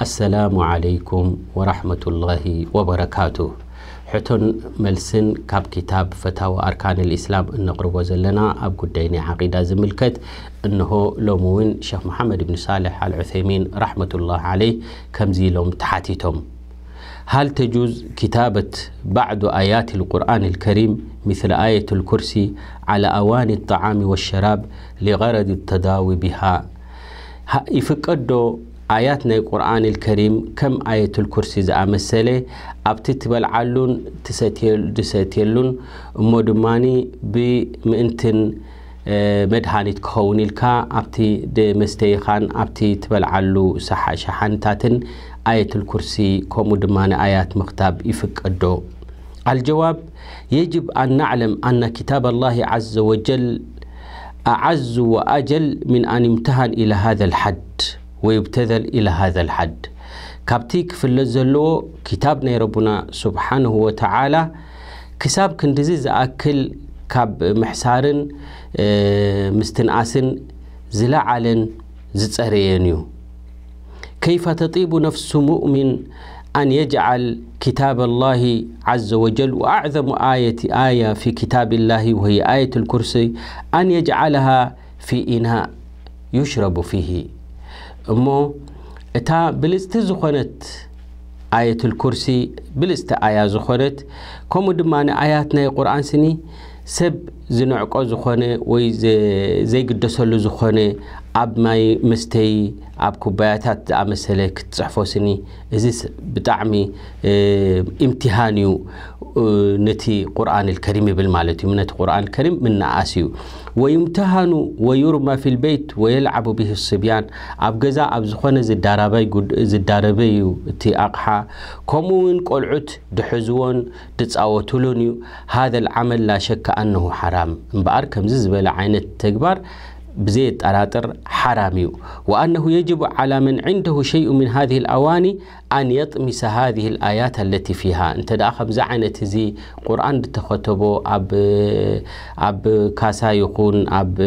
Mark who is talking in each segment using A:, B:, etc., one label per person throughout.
A: السلام عليكم ورحمة الله وبركاته حتن ملسن كاب كتاب فتاوى أركان الإسلام النقرب وزلنا أبقى الدين عقيدة زملكت إنه لومون شيخ محمد بن صالح العثيمين رحمة الله عليه كم زيلهم تحاتيتهم هل تجوز كتابة بعض آيات القرآن الكريم مثل آية الكرسي على أواني الطعام والشراب لغرض التداوي بها؟ يفكر آيات ناي قرآن الكريم كم آية الكرسي زعما مسألة أبتي تبل علون تساتيل تساتيلون مدماني بمنتن آه، مدهانيت كهوني الكا أبتي دي مستيخان أبتي تبل علو سحا شحان تاتن آية الكرسي كم مدماني آيات مختاب يفك الدو الجواب يجب أن نعلم أن كتاب الله عز وجل أعز وأجل من أن يمتهن إلى هذا الحد ويبتذل إلى هذا الحد كابتيك في اللزلو كتاب ربنا سبحانه وتعالى كساب كندزيز أكل كاب محسارن آه، مستنأسن زلعلن زتسرينيو كيف تطيب نفس مؤمن أن يجعل كتاب الله عز وجل وأعظم آية آية في كتاب الله وهي آية الكرسي أن يجعلها في إناء يشرب فيه እሞ እታ ብልፅቲ ዝኾነት ኣየትልኩርሲ ብልፅቲ ኣያ ዝኾነት ከምኡ ድማ ንኣያት ናይ ቁርኣን ስኒ ሰብ ዝነዕቆ ዝኾነ ወይ ዘይግደሰሉ ዝኾነ ኣብ ማይ መስተይ كوبايتات امسلك تصحفوسني ازيس بدعمي اه امتهانيو اه نتي قران الكريم بالمالتي من القران الكريم من ناسيو ويمتهن ويرمى في البيت ويلعب به الصبيان ابغزا ابزخونه زداراباي زداربي تي اقحا كومون قلعت دحزون دصاوتلوني هذا العمل لا شك انه حرام مباركم زبل عينت تكبر بزيت أراتر حراميو وأنه يجب على من عنده شيء من هذه الأواني أن يطمس هذه الآيات التي فيها أنت داخل زعنة زي قرآن تختبو أب أب كاسا يكون أب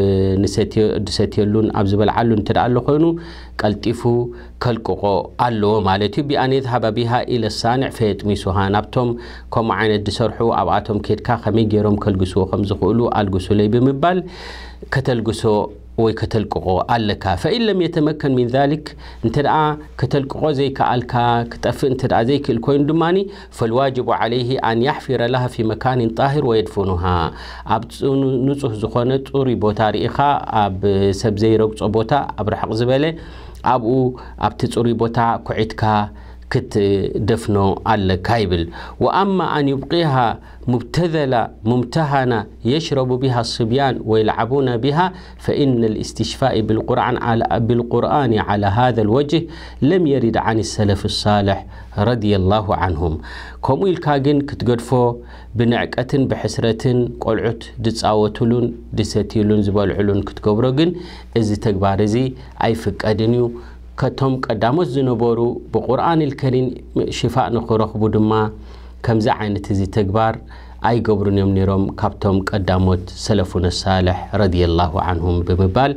A: نستيلون أب زبل علون تدعى خينو قلتفو كالكوغو الله مالتي بأن يذهب بها إلى فيت ميسوها نبتم كوم عين دسرحو أبعتم كيدكا خمي جيروم كلقسو خمزقولو ألقسو لي بمبال كتلقسو ويكتلققو ألكا فإن لم يتمكن من ذلك انت دعا كتلققو زيك ألكا كتف انت دعا زيك الكوين دماني فالواجب عليه أن يحفر لها في مكان طاهر ويدفنها أبتسون نصح زخونة طوري تاريخا رئيخا أب سبزي رقص بوتا أب رحق ኣብኡ ኣብቲ ፅሩይ ቦታ ኩዒትካ كت دفنو على كايبل وأما أن يبقيها مبتذلة ممتهنة يشرب بها الصبيان ويلعبون بها فإن الاستشفاء بالقرآن على, بالقرآن على هذا الوجه لم يرد عن السلف الصالح رضي الله عنهم كم إلكاجن كتقدفو بنعكة بحسرة قلعت دتصاوتلون دستيلون زبالعلون كتقبرو إذا إزي تكبارزي أي فك أدنيو كتم قدامت زنبورو بقرآن الكريم شفاء نخرخ بدما كمز عينة تزي تكبار أي قبرن يوم نيروم كابتم قدامت سلفون الصالح رضي الله عنهم بمبال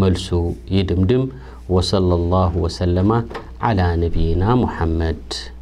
A: ملسو يدمدم وصلى الله وسلم على نبينا محمد